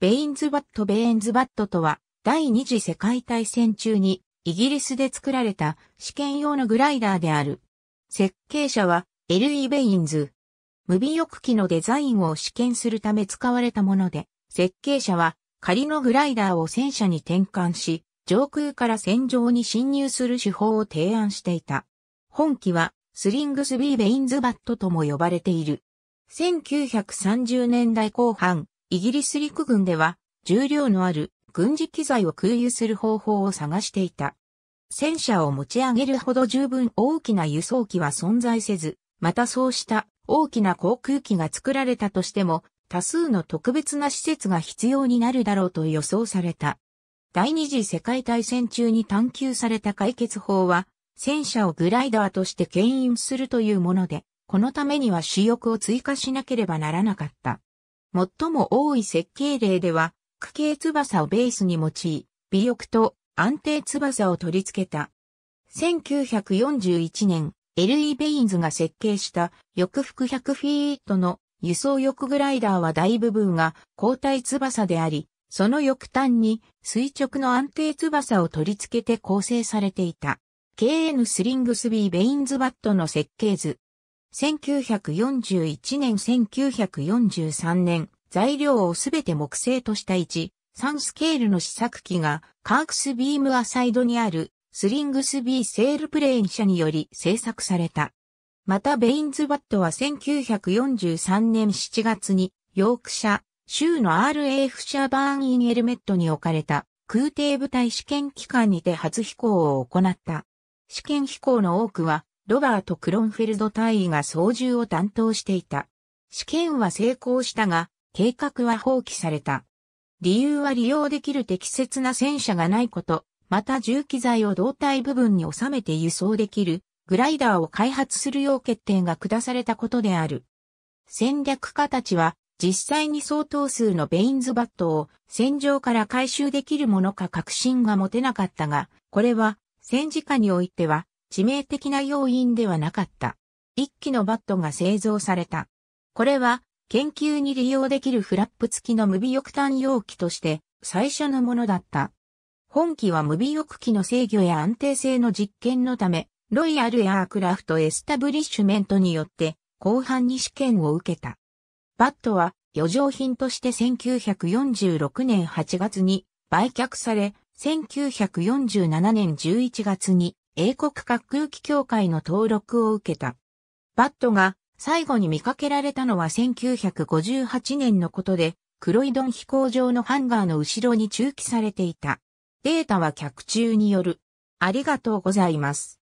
ベインズバットベインズバットとは、第二次世界大戦中に、イギリスで作られた試験用のグライダーである。設計者は、エルイ・ベインズ。無尾翼機のデザインを試験するため使われたもので、設計者は、仮のグライダーを戦車に転換し、上空から戦場に侵入する手法を提案していた。本機は、スリングスビー・ベインズバットとも呼ばれている。1930年代後半、イギリス陸軍では重量のある軍事機材を空輸する方法を探していた。戦車を持ち上げるほど十分大きな輸送機は存在せず、またそうした大きな航空機が作られたとしても、多数の特別な施設が必要になるだろうと予想された。第二次世界大戦中に探求された解決法は、戦車をグライダーとして牽引するというもので、このためには主翼を追加しなければならなかった。最も多い設計例では、区形翼をベースに用い、尾翼と安定翼を取り付けた。1941年、L.E. ベインズが設計した翼幅100フィートの輸送翼グライダーは大部分が交代翼であり、その翼端に垂直の安定翼を取り付けて構成されていた。KN スリングスビー・ベインズバットの設計図、1941年1943年、材料をすべて木製とした1、3スケールの試作機が、カークスビームアサイドにある、スリングスビーセールプレーン社により製作された。また、ベインズバットは1943年7月に、ヨークシャ、州の RAF シャバーンインエルメットに置かれた空挺部隊試験機関にて初飛行を行った。試験飛行の多くはロバート・クロンフェルド大尉が操縦を担当していた。試験は成功したが、計画は放棄された。理由は利用できる適切な戦車がないこと、また重機材を胴体部分に収めて輸送できる、グライダーを開発するよう決定が下されたことである。戦略家たちは、実際に相当数のベインズバットを戦場から回収できるものか確信が持てなかったが、これは戦時下においては致命的な要因ではなかった。一機のバットが製造された。これは、研究に利用できるフラップ付きの無病。翼単容器として最初のものだった。本機は無病。翼機の制御や安定性の実験のため、ロイヤルエアークラフトエスタブリッシュメントによって後半に試験を受けた。バットは余剰品として1946年8月に売却され、1947年11月に英国滑空機協会の登録を受けた。バットが最後に見かけられたのは1958年のことで、クロイドン飛行場のハンガーの後ろに駐機されていた。データは客中による。ありがとうございます。